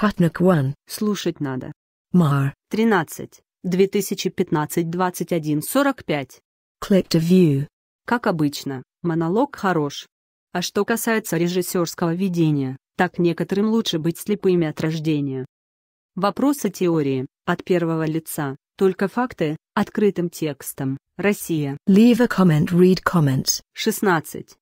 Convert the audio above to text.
Патнак 1. Слушать надо. Мар. 13. 2015-21-45. Click to view. Как обычно, монолог хорош. А что касается режиссерского видения, так некоторым лучше быть слепыми от рождения. Вопросы теории, от первого лица, только факты, открытым текстом. Россия. Leave a comment, read comments. 16.